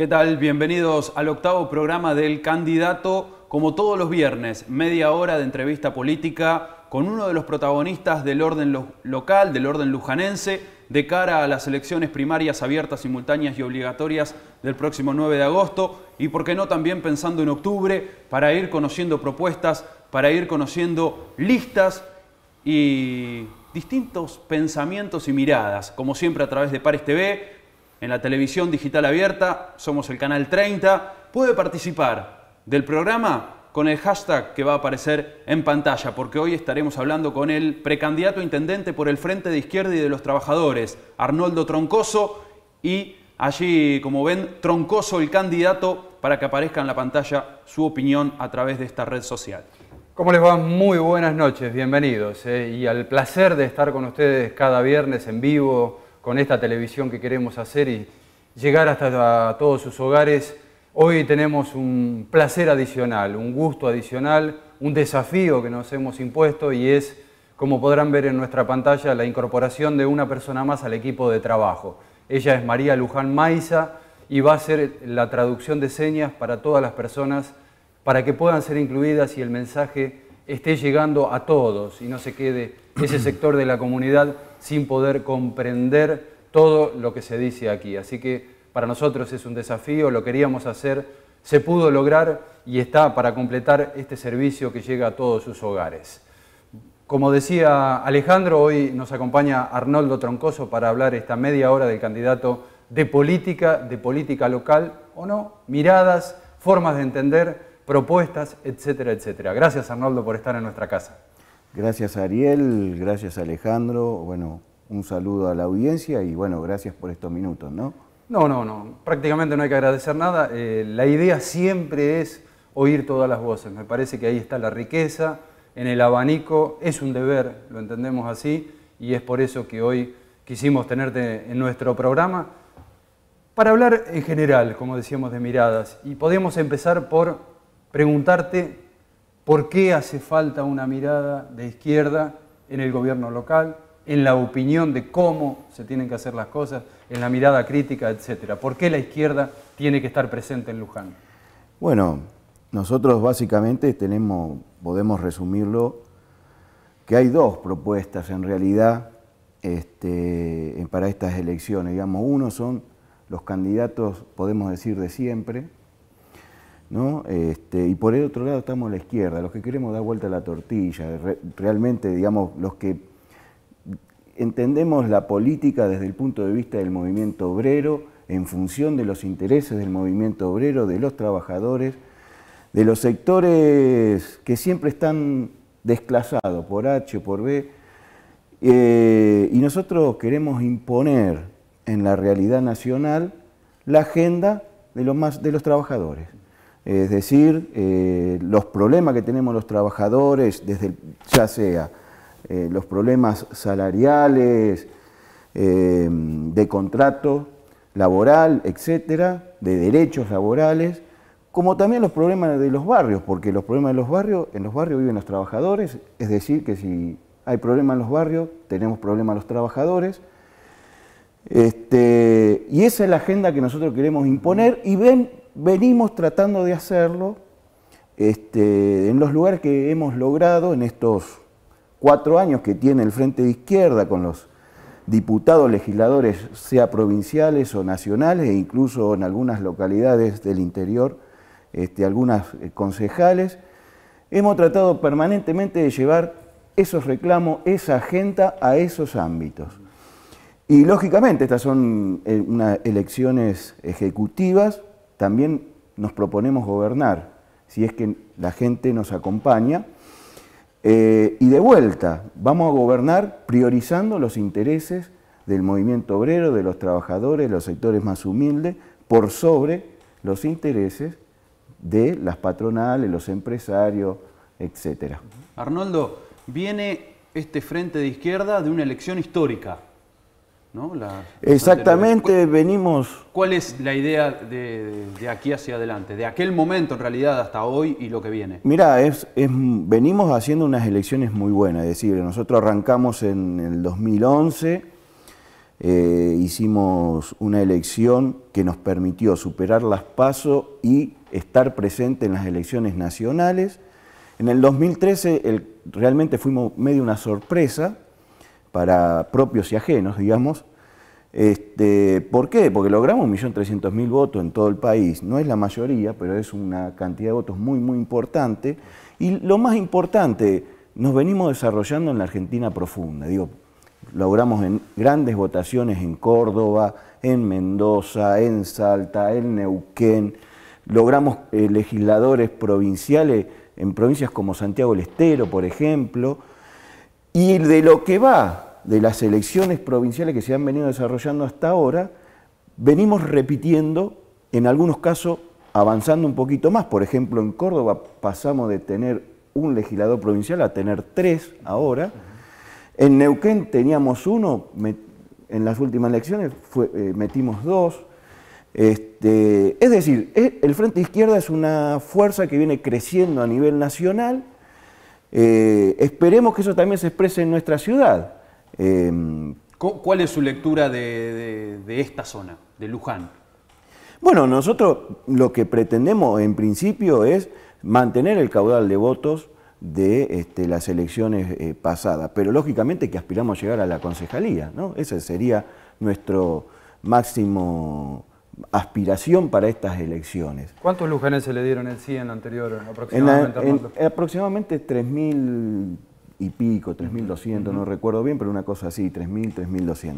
¿Qué tal? Bienvenidos al octavo programa del candidato. Como todos los viernes, media hora de entrevista política con uno de los protagonistas del orden local, del orden lujanense, de cara a las elecciones primarias abiertas, simultáneas y obligatorias del próximo 9 de agosto y, por qué no, también pensando en octubre para ir conociendo propuestas, para ir conociendo listas y distintos pensamientos y miradas, como siempre a través de Pares TV, en la televisión digital abierta, somos el canal 30, puede participar del programa con el hashtag que va a aparecer en pantalla, porque hoy estaremos hablando con el precandidato intendente por el Frente de Izquierda y de los Trabajadores, Arnoldo Troncoso, y allí, como ven, Troncoso el candidato para que aparezca en la pantalla su opinión a través de esta red social. ¿Cómo les va? Muy buenas noches, bienvenidos, eh, y al placer de estar con ustedes cada viernes en vivo con esta televisión que queremos hacer y llegar hasta todos sus hogares. Hoy tenemos un placer adicional, un gusto adicional, un desafío que nos hemos impuesto y es, como podrán ver en nuestra pantalla, la incorporación de una persona más al equipo de trabajo. Ella es María Luján Maiza y va a ser la traducción de señas para todas las personas para que puedan ser incluidas y el mensaje esté llegando a todos y no se quede ese sector de la comunidad sin poder comprender todo lo que se dice aquí. Así que para nosotros es un desafío, lo queríamos hacer, se pudo lograr y está para completar este servicio que llega a todos sus hogares. Como decía Alejandro, hoy nos acompaña Arnoldo Troncoso para hablar esta media hora del candidato de política, de política local o no, miradas, formas de entender, propuestas, etcétera, etcétera. Gracias Arnoldo por estar en nuestra casa. Gracias Ariel, gracias Alejandro, bueno, un saludo a la audiencia y bueno, gracias por estos minutos, ¿no? No, no, no, prácticamente no hay que agradecer nada. Eh, la idea siempre es oír todas las voces, me parece que ahí está la riqueza, en el abanico, es un deber, lo entendemos así, y es por eso que hoy quisimos tenerte en nuestro programa para hablar en general, como decíamos, de miradas, y podemos empezar por preguntarte por qué hace falta una mirada de izquierda en el gobierno local, en la opinión de cómo se tienen que hacer las cosas, en la mirada crítica, etcétera. ¿Por qué la izquierda tiene que estar presente en Luján? Bueno, nosotros básicamente tenemos, podemos resumirlo, que hay dos propuestas en realidad este, para estas elecciones. Digamos, uno son los candidatos, podemos decir, de siempre, este, y por el otro lado estamos la izquierda, los que queremos dar vuelta a la tortilla, realmente, digamos, los que entendemos la política desde el punto de vista del movimiento obrero, en función de los intereses del movimiento obrero, de los trabajadores, de los sectores que siempre están desclasados por H por B, eh, y nosotros queremos imponer en la realidad nacional la agenda de los trabajadores. Es decir, eh, los problemas que tenemos los trabajadores, desde ya sea eh, los problemas salariales, eh, de contrato laboral, etcétera, de derechos laborales, como también los problemas de los barrios, porque los problemas de los barrios, en los barrios viven los trabajadores, es decir, que si hay problemas en los barrios, tenemos problemas los trabajadores. Este, y esa es la agenda que nosotros queremos imponer y ven, venimos tratando de hacerlo este, en los lugares que hemos logrado en estos cuatro años que tiene el Frente de Izquierda con los diputados, legisladores, sea provinciales o nacionales, e incluso en algunas localidades del interior, este, algunas eh, concejales, hemos tratado permanentemente de llevar esos reclamos, esa agenda a esos ámbitos. Y lógicamente estas son eh, unas elecciones ejecutivas también nos proponemos gobernar, si es que la gente nos acompaña. Eh, y de vuelta, vamos a gobernar priorizando los intereses del movimiento obrero, de los trabajadores, los sectores más humildes, por sobre los intereses de las patronales, los empresarios, etc. Arnoldo, viene este frente de izquierda de una elección histórica. Exactamente, venimos... ¿Cuál es la idea de, aquí hacia adelante? De aquel momento en realidad hasta hoy y lo que viene. Mira, venimos haciendo unas elecciones muy buenas, es decir, nosotros arrancamos en el 2011, eh, hicimos una elección que nos permitió superar las pasos y estar presente en las elecciones nacionales. En el 2013 realmente fuimos medio una sorpresa, para propios y ajenos, digamos. Este, ¿Por qué? Porque logramos 1.300.000 votos en todo el país. No es la mayoría, pero es una cantidad de votos muy, muy importante. Y lo más importante, nos venimos desarrollando en la Argentina profunda. Digo, logramos en grandes votaciones en Córdoba, en Mendoza, en Salta, en Neuquén. Logramos eh, legisladores provinciales en provincias como Santiago del Estero, por ejemplo. Y de lo que va de las elecciones provinciales que se han venido desarrollando hasta ahora, venimos repitiendo, en algunos casos avanzando un poquito más. Por ejemplo, en Córdoba pasamos de tener un legislador provincial a tener tres ahora. En Neuquén teníamos uno, en las últimas elecciones eh, metimos dos. Este, es decir, e, el Frente Izquierda es una fuerza que viene creciendo a nivel nacional eh, esperemos que eso también se exprese en nuestra ciudad. Em, ¿Cuál es su lectura de, esta zona, de Luján? Bueno, nosotros lo que pretendemos en principio es mantener el caudal de votos de este, las elecciones eh, pasadas, pero lógicamente que aspiramos a llegar a la concejalía, ¿no? Ese sería nuestro máximo aspiración para estas elecciones. ¿Cuántos se le dieron el sí en la anterior aproximadamente? 3.000 y pico, 3.200, no recuerdo bien, pero una cosa así, 3.000, 3.200.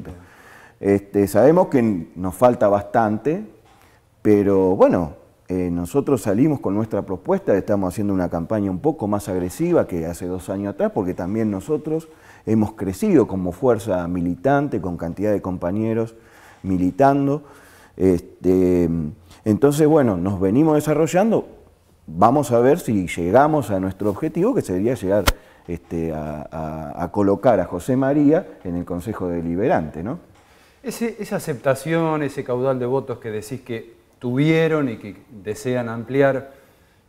Este, sabemos que nos falta bastante, pero bueno, eh, nosotros salimos con nuestra propuesta, estamos haciendo una campaña un poco más agresiva que hace dos años atrás, porque también nosotros hemos crecido como fuerza militante, con cantidad de compañeros militando. Este, entonces, bueno, nos venimos desarrollando, vamos a ver si llegamos a nuestro objetivo, que sería llegar este, a, colocar a José María en el Consejo Deliberante. ¿no? esa aceptación, ese caudal de votos que decís que tuvieron y que desean ampliar,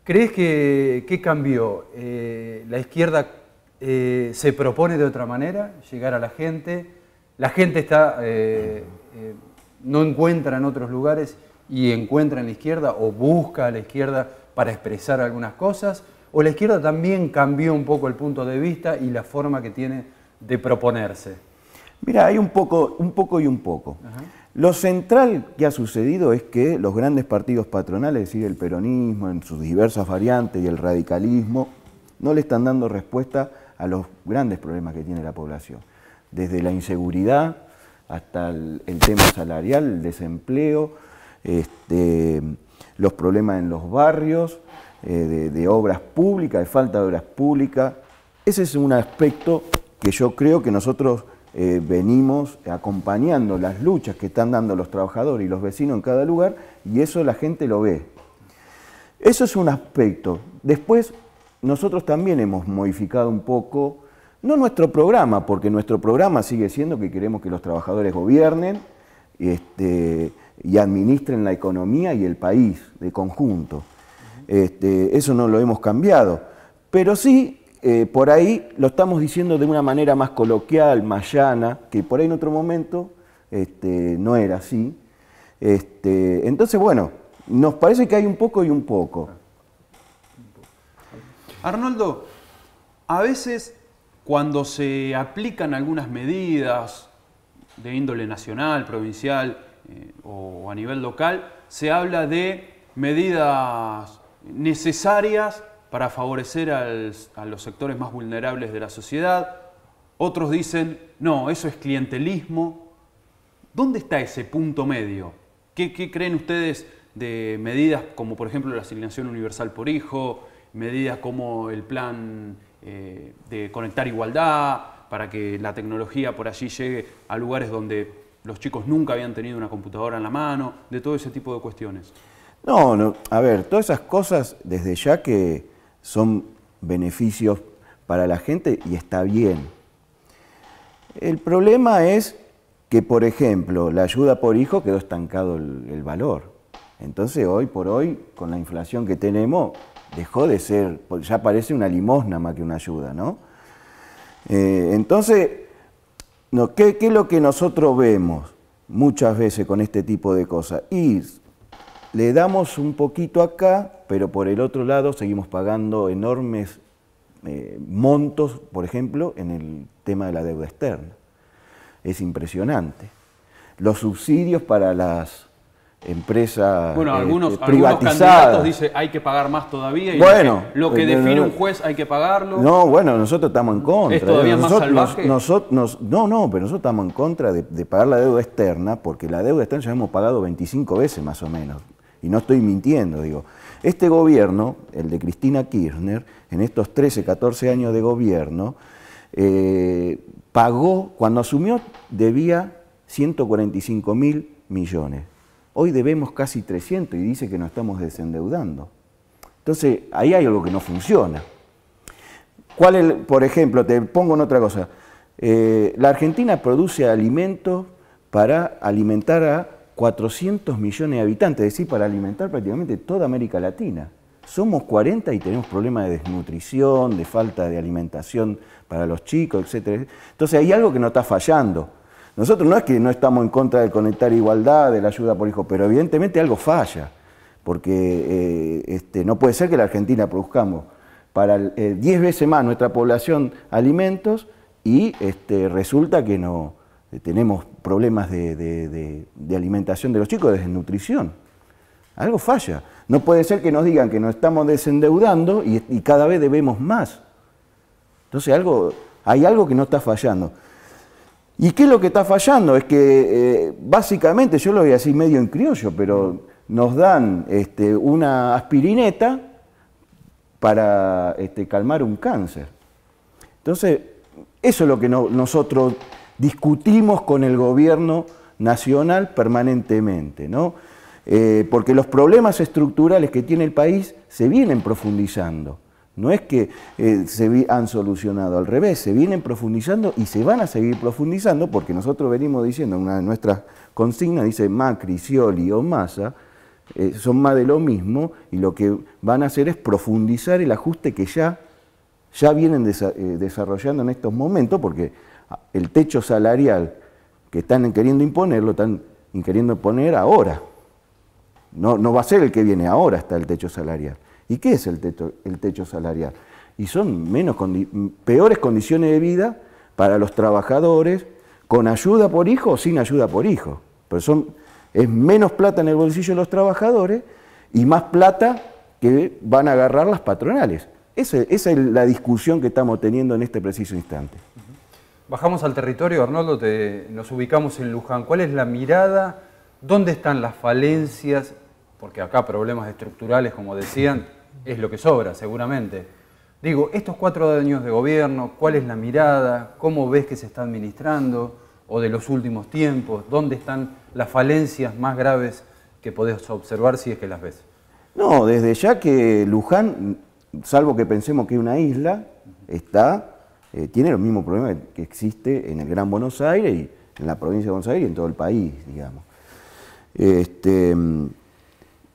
¿crees que qué cambió? Eh, ¿La izquierda eh, se propone de otra manera llegar a la gente? ¿La gente está... Eh, no encuentra en otros lugares y encuentra en la izquierda o busca a la izquierda para expresar algunas cosas, o la izquierda también cambió un poco el punto de vista y la forma que tiene de proponerse. Mira, hay un poco, un poco y un poco. Lo central que ha sucedido es que los grandes partidos patronales, es decir, el peronismo en sus diversas variantes y el radicalismo, no le están dando respuesta a los grandes problemas que tiene la población. Desde la inseguridad, hasta el, tema salarial, el desempleo, este, los problemas en los barrios, eh, de, obras públicas, de falta de obras públicas. Ese es un aspecto que yo creo que nosotros eh, venimos acompañando las luchas que están dando los trabajadores y los vecinos en cada lugar y eso la gente lo ve. Eso es un aspecto. Después, nosotros también hemos modificado un poco no nuestro programa, porque nuestro programa sigue siendo que queremos que los trabajadores gobiernen este, y administren la economía y el país de conjunto. Este, eso no lo hemos cambiado. Pero sí, eh, por ahí lo estamos diciendo de una manera más coloquial, más llana, que por ahí en otro momento este, no era así. entonces, bueno, nos parece que hay un poco y un poco. Arnoldo, a veces cuando se aplican algunas medidas de índole nacional, provincial eh, o a nivel local, se habla de medidas necesarias para favorecer a los sectores más vulnerables de la sociedad. Otros dicen, no, eso es clientelismo. ¿Dónde está ese punto medio? qué creen ustedes de medidas como por ejemplo la asignación universal por hijo, medidas como el plan eh, de conectar igualdad, para que la tecnología por allí llegue a lugares donde los chicos nunca habían tenido una computadora en la mano, de todo ese tipo de cuestiones. No, no, a ver, todas esas cosas desde ya que son beneficios para la gente y está bien. El problema es que, por ejemplo, la ayuda por hijo quedó estancado el valor. Entonces, hoy por hoy, con la inflación que tenemos, dejó de ser, ya parece una limosna más que una ayuda, ¿no? Eh, entonces, ¿qué, es lo que nosotros vemos muchas veces con este tipo de cosas? Y le damos un poquito acá, pero por el otro lado seguimos pagando enormes eh, montos, por ejemplo, en el tema de la deuda externa. Es impresionante. Los subsidios para las empresa bueno, este, algunos, candidatos dicen dice hay que pagar más todavía y bueno, lo que, eh, define un juez hay que pagarlo. No, bueno, nosotros estamos en contra. ¿Es todavía nosotros, no, no, pero nosotros estamos en contra de, pagar la deuda externa porque la deuda externa ya hemos pagado 25 veces más o menos. Y no estoy mintiendo, digo. Este gobierno, el de Cristina Kirchner, en estos 13, 14 años de gobierno, eh, pagó, cuando asumió, debía 145 mil millones Hoy debemos casi 300 y dice que nos estamos desendeudando. Entonces, ahí hay algo que no funciona. ¿Cuál por ejemplo, te pongo en otra cosa. Eh, la Argentina produce alimentos para alimentar a 400 millones de habitantes, es decir, para alimentar prácticamente toda América Latina. Somos 40 y tenemos problemas de desnutrición, de falta de alimentación para los chicos, etc. Entonces hay algo que no está fallando. Nosotros no es que no estamos en contra de conectar igualdad, de la ayuda por hijo, pero evidentemente algo falla, porque eh, este, no puede ser que la Argentina produzcamos para 10 eh, veces más nuestra población alimentos y este, resulta que no eh, tenemos problemas de, alimentación de los chicos, de desnutrición. Algo falla. No puede ser que nos digan que nos estamos desendeudando y, cada vez debemos más. Entonces hay algo que no está fallando. ¿Y qué es lo que está fallando? Es que eh, básicamente, yo lo voy así medio en criollo, pero nos dan este, una aspirineta para este, calmar un cáncer. Entonces, eso es lo que nosotros discutimos con el gobierno nacional permanentemente, ¿no? Eh, porque los problemas estructurales que tiene el país se vienen profundizando. No es que eh, se han solucionado, al revés, se vienen profundizando y se van a seguir profundizando porque nosotros venimos diciendo, una de nuestras consignas dice Macri, Scioli o Massa, eh, son más de lo mismo y lo que van a hacer es profundizar el ajuste que ya, vienen eh, desarrollando en estos momentos porque el techo salarial que están queriendo imponer, lo están queriendo poner ahora. No, no va a ser el que viene, ahora está el techo salarial. ¿Y qué es el techo, el techo salarial? Y son menos peores condiciones de vida para los trabajadores, con ayuda por hijo o sin ayuda por hijo. Pero son, es menos plata en el bolsillo de los trabajadores y más plata que van a agarrar las patronales. Esa, es la discusión que estamos teniendo en este preciso instante. Bajamos al territorio, Arnoldo, nos ubicamos en Luján. ¿Cuál es la mirada? ¿Dónde están las falencias? Porque acá problemas estructurales, como decían, es lo que sobra, seguramente. Digo, estos cuatro años de gobierno, ¿cuál es la mirada? ¿Cómo ves que se está administrando? ¿O de los últimos tiempos? ¿Dónde están las falencias más graves que podés observar si es que las ves? No, desde ya que Luján, salvo que pensemos que es una isla, está, eh, tiene los mismos problemas que existe en el Gran Buenos Aires y en la provincia de Buenos Aires y en todo el país, digamos. Este,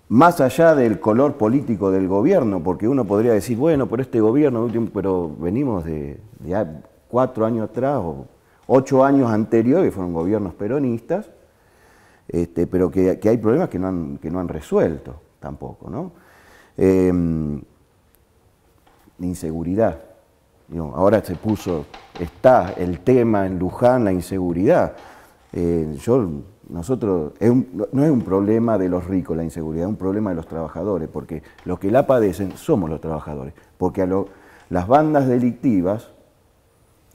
más allá del color político del gobierno, porque uno podría decir, bueno, por este gobierno, pero venimos de, cuatro años atrás o ocho años anteriores, fueron gobiernos peronistas, este, pero que, hay problemas que no han, resuelto tampoco, ¿no? Em, inseguridad. ahora se puso, está el tema en Luján, la inseguridad. Eh, yo nosotros, no es un problema de los ricos la inseguridad, es un problema de los trabajadores, porque los que la padecen somos los trabajadores, porque a las bandas delictivas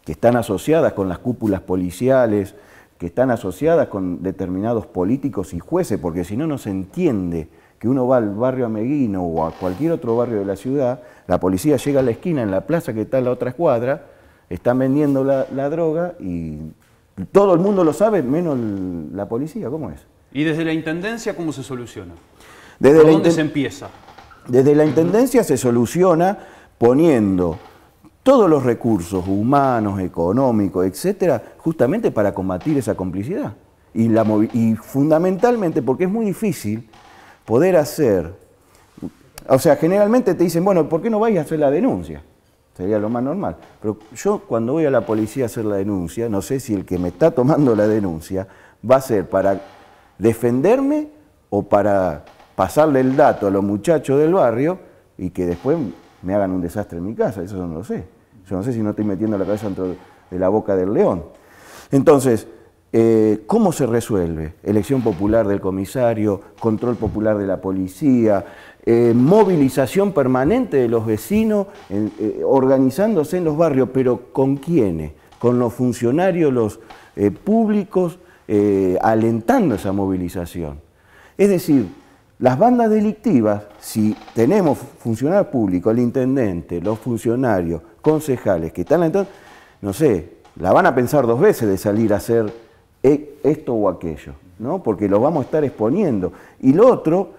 que están asociadas con las cúpulas policiales, que están asociadas con determinados políticos y jueces, porque si no, no se entiende que uno va al barrio Ameguino o a cualquier otro barrio de la ciudad, la policía llega a la esquina, en la plaza que está en la otra escuadra, están vendiendo la droga y todo el mundo lo sabe, menos la policía, ¿cómo es? ¿Y desde la Intendencia cómo se soluciona? Desde dónde se empieza? Desde la Intendencia se soluciona poniendo todos los recursos humanos, económicos, etcétera, justamente para combatir esa complicidad. Y, y fundamentalmente porque es muy difícil poder hacer. O sea, generalmente te dicen, bueno, ¿por qué no vais a hacer la denuncia? sería lo más normal. Pero yo cuando voy a la policía a hacer la denuncia, no sé si el que me está tomando la denuncia va a ser para defenderme o para pasarle el dato a los muchachos del barrio y que después me hagan un desastre en mi casa, eso no lo sé. Yo no sé si no estoy metiendo la cabeza dentro de la boca del león. Entonces, eh, ¿cómo se resuelve? Elección popular del comisario, control popular de la policía, eh, movilización permanente de los vecinos, eh, organizándose en los barrios, pero ¿con quiénes? Con los funcionarios, los eh, públicos, alentando esa movilización. Es decir, las bandas delictivas, si tenemos funcionarios públicos, el intendente, los funcionarios, concejales que están alentando, no sé, la van a pensar dos veces de salir a hacer e, esto o aquello, ¿no? porque lo vamos a estar exponiendo. Y lo otro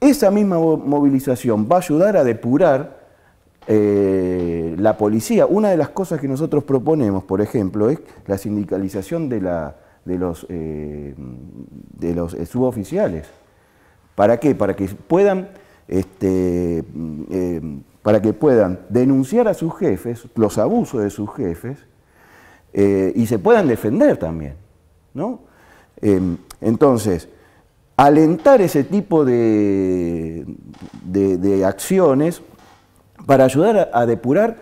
esa misma movilización va a ayudar a depurar eh, la policía. Una de las cosas que nosotros proponemos, por ejemplo, es la sindicalización de, la, de los, eh, de los eh, suboficiales. ¿Para qué? Para que puedan, este, para que puedan denunciar a sus jefes, los abusos de sus jefes, y se puedan defender también. ¿no? Em, entonces, alentar ese tipo de, de, acciones para ayudar a, a depurar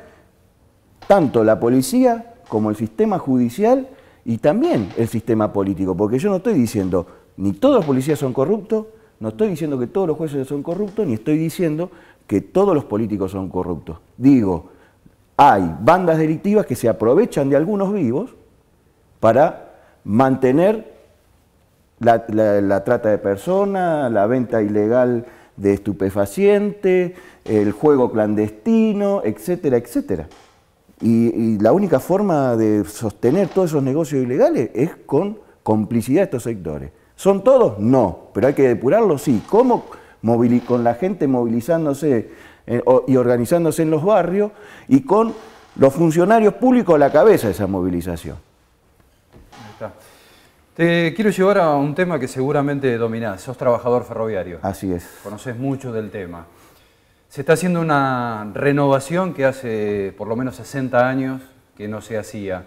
tanto la policía como el sistema judicial y también el sistema político, porque yo no estoy diciendo ni todos los policías son corruptos, no estoy diciendo que todos los jueces son corruptos, ni estoy diciendo que todos los políticos son corruptos. Digo, hay bandas delictivas que se aprovechan de algunos vivos para mantener la, trata de personas, la venta ilegal de estupefacientes, el juego clandestino, etcétera, etcétera. Y, y, la única forma de sostener todos esos negocios ilegales es con complicidad de estos sectores. ¿Son todos? No, pero hay que depurarlos, sí. ¿Cómo? Con la gente movilizándose eh, y organizándose en los barrios y con los funcionarios públicos a la cabeza de esa movilización. Te quiero llevar a un tema que seguramente dominás, sos trabajador ferroviario. Así es. Conoces mucho del tema. Se está haciendo una renovación que hace por lo menos 60 años que no se hacía.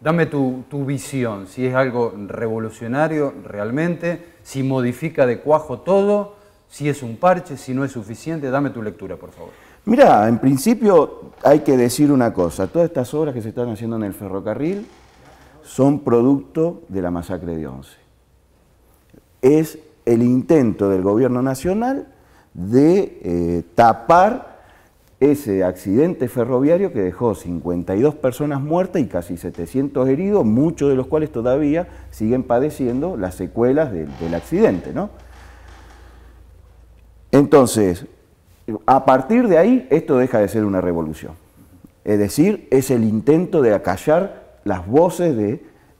Dame tu, tu visión, si es algo revolucionario realmente, si modifica de cuajo todo, si es un parche, si no es suficiente, dame tu lectura, por favor. Mira, en principio hay que decir una cosa, todas estas obras que se están haciendo en el ferrocarril son producto de la masacre de Once. Es el intento del gobierno nacional de eh, tapar ese accidente ferroviario que dejó 52 personas muertas y casi 700 heridos, muchos de los cuales todavía siguen padeciendo las secuelas del accidente. Entonces, a partir de ahí, esto deja de ser una revolución. Es decir, es el intento de acallar las voces de,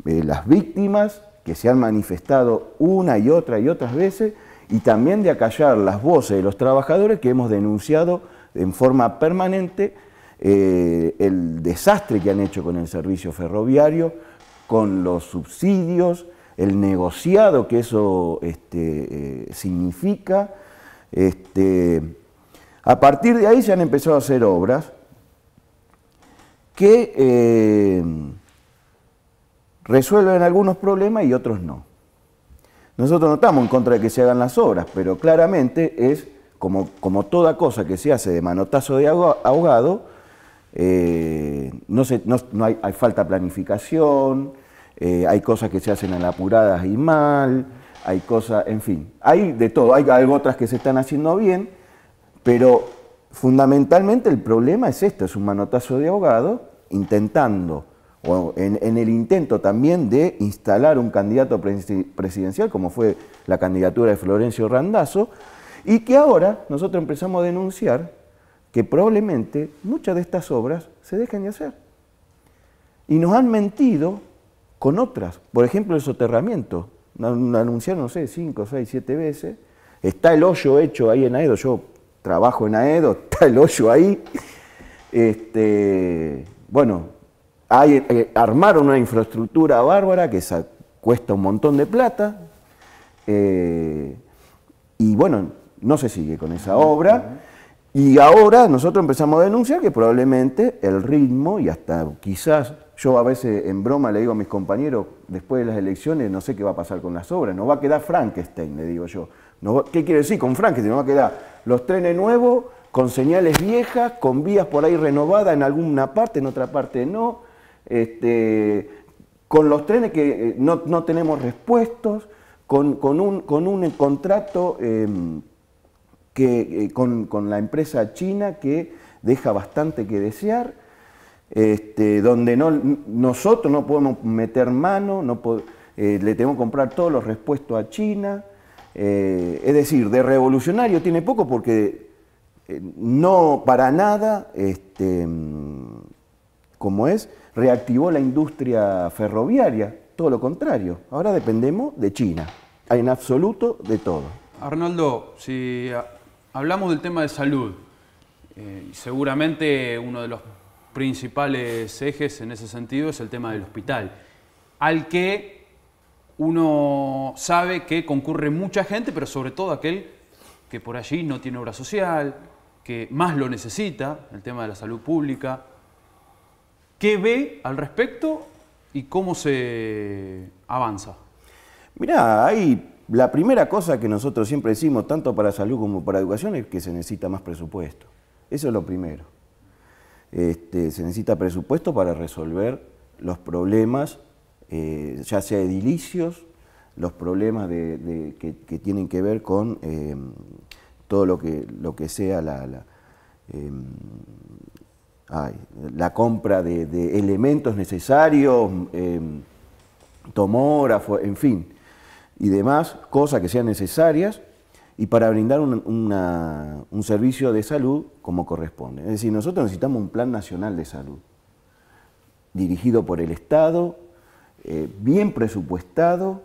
eh, las víctimas que se han manifestado una y otra y otras veces y también de acallar las voces de los trabajadores que hemos denunciado en forma permanente eh, el desastre que han hecho con el servicio ferroviario, con los subsidios, el negociado que eso este, eh, significa. Este, a partir de ahí se han empezado a hacer obras que resuelven algunos problemas y otros no. Nosotros no estamos en contra de que se hagan las obras, pero claramente es como, como toda cosa que se hace de manotazo de ahogado, eh, no, hay, falta de planificación, eh, hay cosas que se hacen en apuradas y mal, hay cosas, en fin, hay de todo, hay, hay otras que se están haciendo bien, pero fundamentalmente el problema es esto, es un manotazo de ahogado intentando en, el intento también de instalar un candidato presidencial, como fue la candidatura de Florencio Randazzo, y que ahora nosotros empezamos a denunciar que probablemente muchas de estas obras se dejen de hacer. Y nos han mentido con otras, por ejemplo el soterramiento, anunciaron, no sé, cinco seis, siete veces, está el hoyo hecho ahí en Aedo, yo trabajo en Aedo, está el hoyo ahí, este, bueno, eh, armaron una infraestructura bárbara que cuesta un montón de plata. Eh, y bueno, no se sigue con esa obra. Y ahora nosotros empezamos a denunciar que probablemente el ritmo y hasta quizás yo a veces en broma le digo a mis compañeros, después de las elecciones no sé qué va a pasar con las obras, nos va a quedar Frankenstein, le digo yo. ¿Qué quiere decir con Frankenstein? Nos va a quedar los trenes nuevos, con señales viejas, con vías por ahí renovadas en alguna parte, en otra parte no este, con los trenes que eh, no, tenemos respuestos, con, un, contrato em, eh, con, la empresa china que deja bastante que desear, este, donde nosotros no podemos meter mano, no eh, le tenemos que comprar todos los respuestos a China. es decir, de revolucionario tiene poco porque no para nada, este, em, como es, reactivó la industria ferroviaria, todo lo contrario. Ahora dependemos de China, en absoluto de todo. Arnaldo, si hablamos del tema de salud, eh, seguramente uno de los principales ejes en ese sentido es el tema del hospital, al que uno sabe que concurre mucha gente, pero sobre todo aquel que por allí no tiene obra social, que más lo necesita, el tema de la salud pública, ¿Qué ve al respecto y cómo se avanza? Mirá, la primera cosa que nosotros siempre decimos, tanto para salud como para educación, es que se necesita más presupuesto. Eso es lo primero. Este, se necesita presupuesto para resolver los problemas, eh, ya sea edilicios, los problemas de, que, tienen que ver con eh, todo lo que, lo que sea la, em, la compra de, elementos necesarios, eh, tomógrafo, en fin, y demás, cosas que sean necesarias, y para brindar un, servicio de salud como corresponde. Es decir, nosotros necesitamos un plan nacional de salud, dirigido por el Estado, eh, bien presupuestado,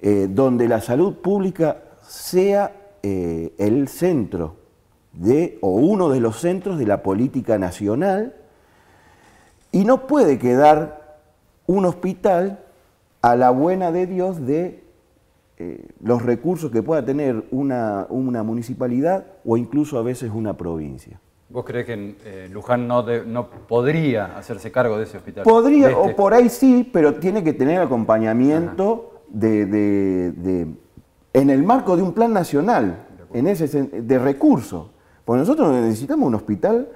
eh, donde la salud pública sea eh, el centro o uno de los centros de la política nacional, y no puede quedar un hospital a la buena de Dios de eh, los recursos que pueda tener una, municipalidad o incluso a veces una provincia. ¿Vos crees que eh, Luján no, no, podría hacerse cargo de ese hospital? Podría, este o por ahí sí, pero tiene que tener acompañamiento de, en el marco de un plan nacional, en ese, de recursos. Pues nosotros necesitamos un hospital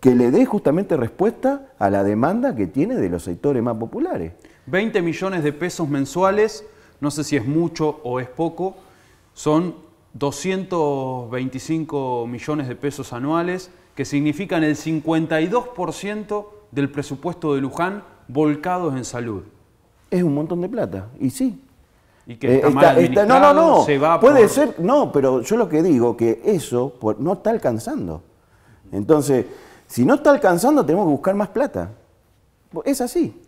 que le dé justamente respuesta a la demanda que tiene de los sectores más populares. 20 millones de pesos mensuales, no sé si es mucho o es poco, son 225 millones de pesos anuales, que significan el 52% del presupuesto de Luján volcados en salud. Es un montón de plata, y sí, y que no, no, no. Se va Puede ser, no, pero yo lo que digo que eso no está alcanzando. Entonces, si no está alcanzando, tenemos que buscar más plata. Es así.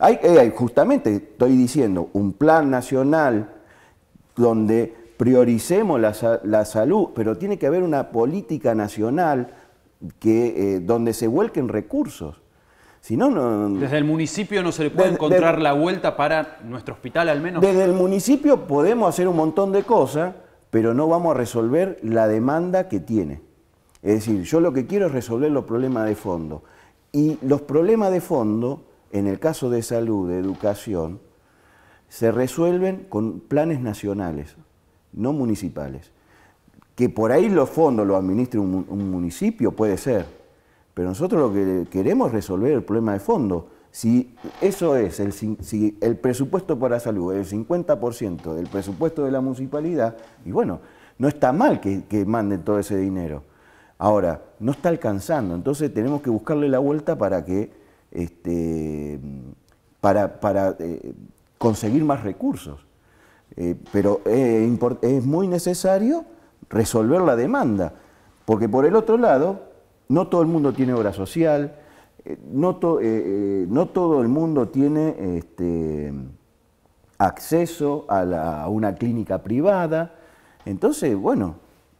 Ah, eh, justamente estoy diciendo un plan nacional donde prioricemos la, salud, pero tiene que haber una política nacional que, eh, donde se vuelquen recursos. Desde el municipio no se le puede encontrar la vuelta para nuestro hospital al menos. Desde el municipio podemos hacer un montón de cosas, pero no vamos a resolver la demanda que tiene. Es decir, yo lo que quiero es resolver los problemas de fondo. Y los problemas de fondo, en el caso de salud, de educación, se resuelven con planes nacionales, no municipales. Que por ahí los fondos los administre un municipio, puede ser pero nosotros lo que queremos es resolver el problema de fondo. Si eso es, el, si el presupuesto para salud es el 50% del presupuesto de la municipalidad, y bueno, no está mal que, manden todo ese dinero. Ahora, no está alcanzando, entonces tenemos que buscarle la vuelta para que este, para, para eh, conseguir más recursos. Eh, pero es muy necesario resolver la demanda, porque por el otro lado, no todo el mundo tiene obra social, eh, eh, eh, no, todo el mundo tiene este, acceso a, una clínica privada. Entonces, bueno,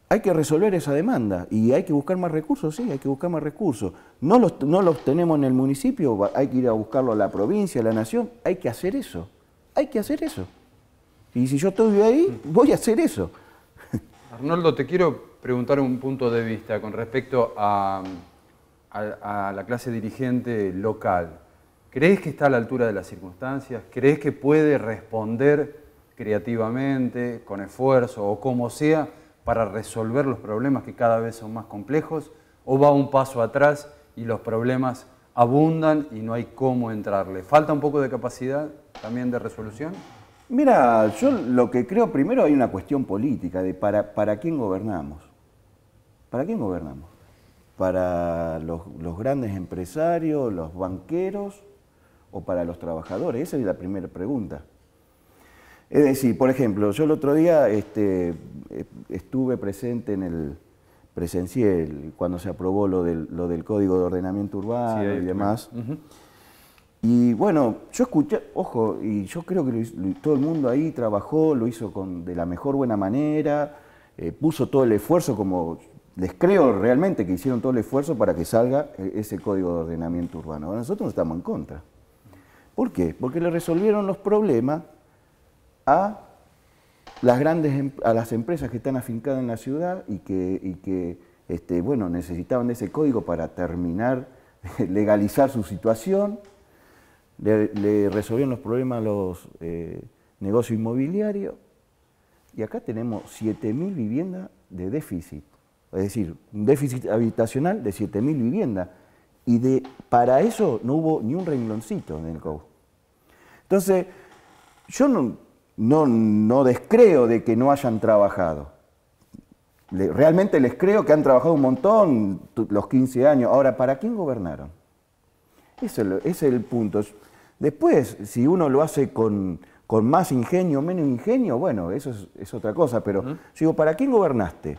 hay que resolver esa demanda y hay que buscar más recursos, sí, hay que buscar más recursos. No los, no los tenemos en el municipio, hay que ir a buscarlo a la provincia, a la nación, hay que hacer eso, hay que hacer eso. Y si yo estoy ahí, voy a hacer eso. Arnoldo, te quiero preguntar un punto de vista con respecto a, la clase dirigente local. ¿Crees que está a la altura de las circunstancias? ¿Crees que puede responder creativamente, con esfuerzo o como sea, para resolver los problemas que cada vez son más complejos? ¿O va un paso atrás y los problemas abundan y no hay cómo entrarle? ¿Falta un poco de capacidad también de resolución? Mira, yo lo que creo primero hay una cuestión política de para, para quién gobernamos. ¿Para quién gobernamos? ¿Para los, grandes empresarios, los banqueros o para los trabajadores? Esa es la primera pregunta. Es decir, por ejemplo, yo el otro día este, eh, estuve presente en el, presencial cuando se aprobó lo del, lo del Código de Ordenamiento Urbano y demás. Y bueno, yo escuché, ojo, y yo creo que todo el mundo ahí trabajó, lo hizo con, de la mejor buena manera, eh, puso todo el esfuerzo, como les creo realmente que hicieron todo el esfuerzo para que salga eh, ese código de ordenamiento urbano. Nosotros nosotros estamos en contra. ¿Por qué? Porque le resolvieron los problemas a las grandes em, a las empresas que están afincadas en la ciudad y que, que este, bueno, necesitaban ese código para terminar, legalizar su situación le, le resolvieron los problemas a los eh, negocios inmobiliarios. Y acá tenemos 7.000 viviendas de déficit, es decir, un déficit habitacional de 7.000 viviendas. Y de, para eso no hubo ni un rengloncito en el COU. Entonces, yo no, no, no descreo de que no hayan trabajado. realmente les creo que han trabajado un montón los 15 años. Ahora, ¿para quién gobernaron? Ese es el punto. Después, si uno lo hace con, con más ingenio, menos ingenio, bueno, eso es, otra cosa, pero digo, ¿para quién gobernaste?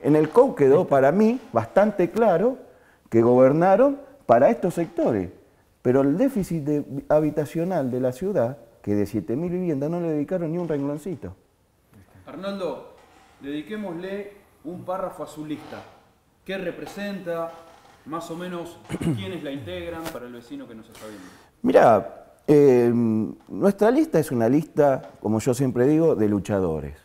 En el COU quedó este. para mí bastante claro que gobernaron para estos sectores, pero el déficit habitacional de la ciudad, que de 7.000 viviendas no le dedicaron ni un rengloncito. Arnaldo, dediquémosle un párrafo a su lista. ¿Qué representa? Más o menos, ¿quiénes la integran para el vecino que nos está viendo? Mira, eh, nuestra lista es una lista, como yo siempre digo, de luchadores.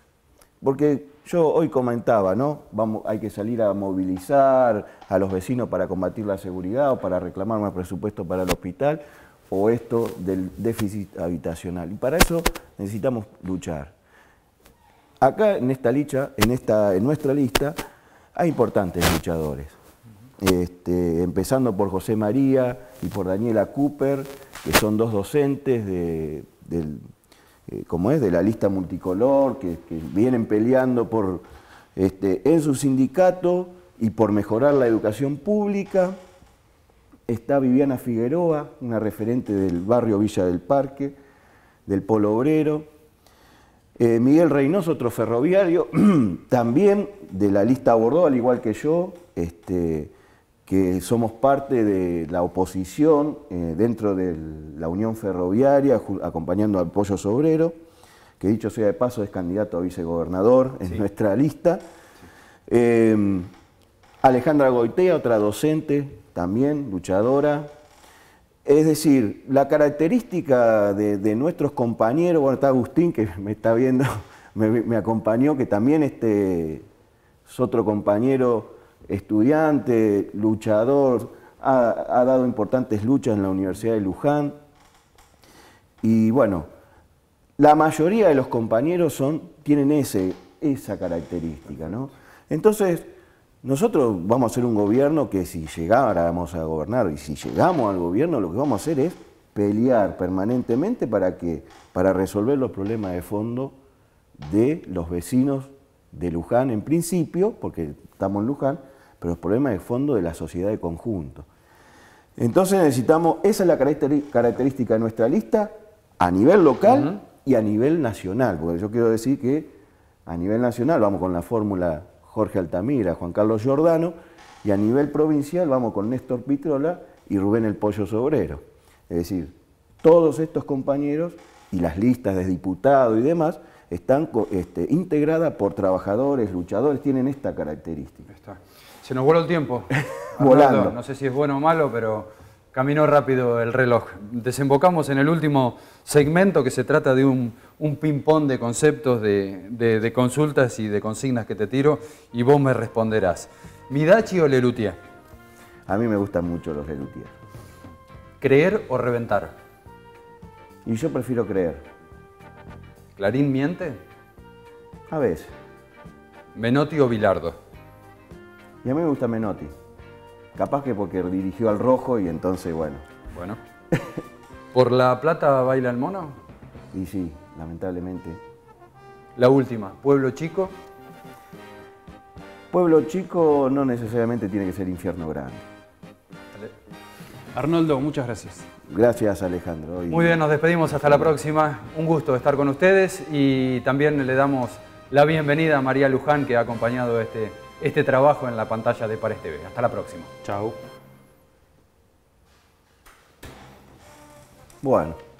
Porque yo hoy comentaba, ¿no? Vamos, hay que salir a movilizar a los vecinos para combatir la seguridad o para reclamar más presupuesto para el hospital o esto del déficit habitacional. Y para eso necesitamos luchar. Acá en esta lista, en, nuestra lista, hay importantes luchadores. Este, empezando por José María y por Daniela Cooper que son dos docentes de, eh, es, de la lista multicolor, que, vienen peleando por, este, en su sindicato y por mejorar la educación pública. Está Viviana Figueroa, una referente del barrio Villa del Parque, del Polo Obrero. Eh, Miguel Reynoso, otro ferroviario, también de la lista Bordeaux, al igual que yo. Este, que somos parte de la oposición eh, dentro de la Unión Ferroviaria, acompañando al Pollo Sobrero, que dicho sea de paso es candidato a vicegobernador en nuestra lista. Em, Alejandra Goitea, otra docente también, luchadora. Es decir, la característica de, nuestros compañeros, bueno, está Agustín que me está viendo, me, acompañó, que también este, es otro compañero estudiante, luchador, ha, dado importantes luchas en la Universidad de Luján. Y bueno, la mayoría de los compañeros son, tienen esa característica. ¿no? Entonces, nosotros vamos a hacer un gobierno que si llegáramos a gobernar y si llegamos al gobierno, lo que vamos a hacer es pelear permanentemente para, que, para resolver los problemas de fondo de los vecinos de Luján en principio, porque estamos en Luján, pero los problemas de fondo de la sociedad de conjunto. Entonces necesitamos, esa es la característica de nuestra lista a nivel local y a nivel nacional, porque yo quiero decir que a nivel nacional vamos con la fórmula Jorge Altamira, Juan Carlos Giordano, y a nivel provincial vamos con Néstor Pitrola y Rubén El Pollo Sobrero. Es decir, todos estos compañeros y las listas de diputados y demás están este, integradas por trabajadores, luchadores, tienen esta característica. Se nos voló el tiempo. Volando. no sé si es bueno o malo, pero caminó rápido el reloj. Desembocamos en el último segmento que se trata de un, un ping-pong de conceptos, de, consultas y de consignas que te tiro y vos me responderás. ¿Midachi o Lelutia? A mí me gustan mucho los Lelutia. ¿Creer o reventar? Y yo prefiero creer. ¿Clarín miente? A veces. ¿Menotti o Bilardo? Y a mí me gusta Menotti. Capaz que porque dirigió al rojo y entonces, bueno. Bueno. ¿Por la plata baila el mono? Y sí, lamentablemente. La última, Pueblo Chico. Pueblo Chico no necesariamente tiene que ser infierno grande. Arnoldo, muchas gracias. Gracias Alejandro. Muy bien, nos despedimos hasta la próxima. Un gusto estar con ustedes y también le damos la bienvenida a María Luján que ha acompañado este este trabajo en la pantalla de Pares TV. Hasta la próxima. Chao. Bueno.